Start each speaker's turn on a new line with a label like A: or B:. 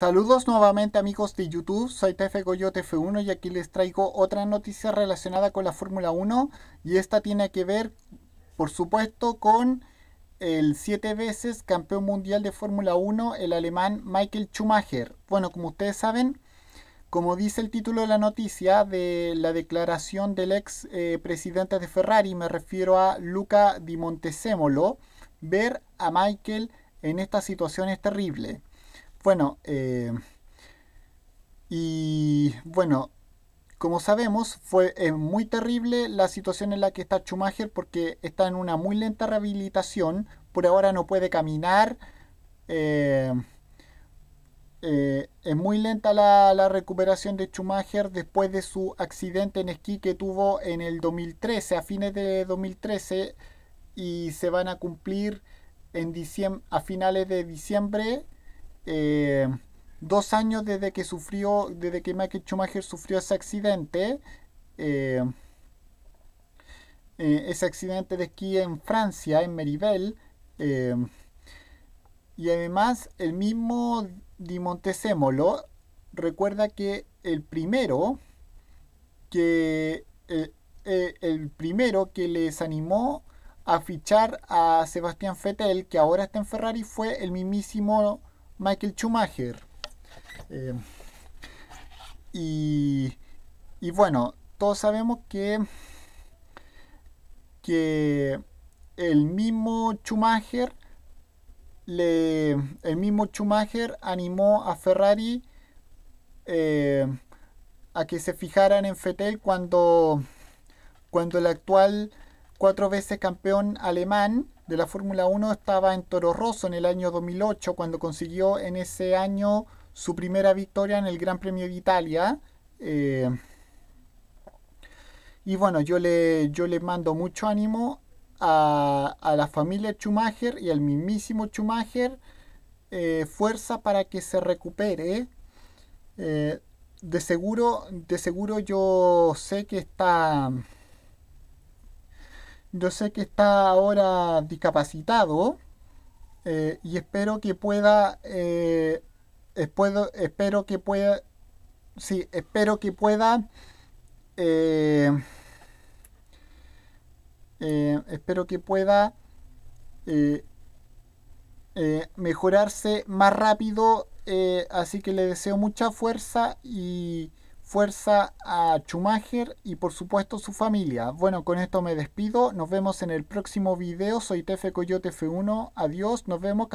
A: Saludos nuevamente amigos de YouTube, soy TF F1 y aquí les traigo otra noticia relacionada con la Fórmula 1 y esta tiene que ver por supuesto con el siete veces campeón mundial de Fórmula 1, el alemán Michael Schumacher. Bueno, como ustedes saben, como dice el título de la noticia de la declaración del ex eh, presidente de Ferrari, me refiero a Luca Di Montesemolo, ver a Michael en esta situación es terrible. Bueno, eh, y bueno, como sabemos, fue muy terrible la situación en la que está Schumacher porque está en una muy lenta rehabilitación. Por ahora no puede caminar. Eh, eh, es muy lenta la, recuperación de Schumacher después de su accidente en esquí que tuvo en el 2013, a fines de 2013, y se van a cumplir en a finales de diciembre eh, dos años desde que sufrió, desde que Michael Schumacher sufrió ese accidente, eh, eh, ese accidente de esquí en Francia, en Meribel, y además el mismo Di Montesemolo recuerda que el primero que el primero que les animó a fichar a Sebastián Fettel, que ahora está en Ferrari, fue el mismísimo Michael Schumacher. Eh, y, bueno, todos sabemos que, que el mismo Schumacher el mismo Schumacher animó a Ferrari eh, a que se fijaran en Fettel cuando, cuando el actual cuatro veces campeón alemán de la Fórmula 1 estaba en Toro Rosso en el año 2008, cuando consiguió en ese año su primera victoria en el Gran Premio de Italia. Eh, y bueno, yo le, yo le mando mucho ánimo a, la familia Schumacher y al mismísimo Schumacher. Eh, fuerza para que se recupere. Eh, de seguro, de seguro yo sé que está yo sé que está ahora discapacitado eh, y espero que pueda, eh, espero, que pueda, sí, espero que pueda, eh, eh, espero que pueda mejorarse más rápido. así que le deseo mucha fuerza y, Fuerza a Schumacher y por supuesto su familia. Bueno, con esto me despido. Nos vemos en el próximo video. Soy Tefe Coyote F1. Adiós. Nos vemos.